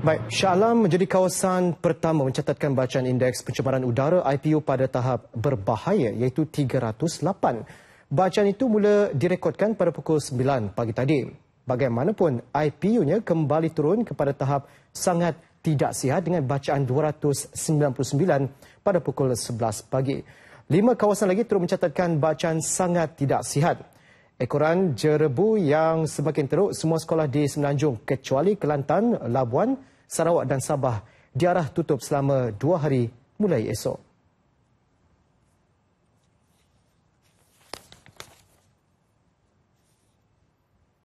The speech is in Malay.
Baik, Shah Alam menjadi kawasan pertama mencatatkan bacaan indeks pencemaran udara IPU pada tahap berbahaya iaitu 308. Bacaan itu mula direkodkan pada pukul 9 pagi tadi. Bagaimanapun, IPU-nya kembali turun kepada tahap sangat tidak sihat dengan bacaan 299 pada pukul 11 pagi. Lima kawasan lagi turut mencatatkan bacaan sangat tidak sihat. Ekoran jerebu yang semakin teruk semua sekolah di Semenanjung kecuali Kelantan, Labuan, Sarawak dan Sabah diarah tutup selama dua hari mulai esok.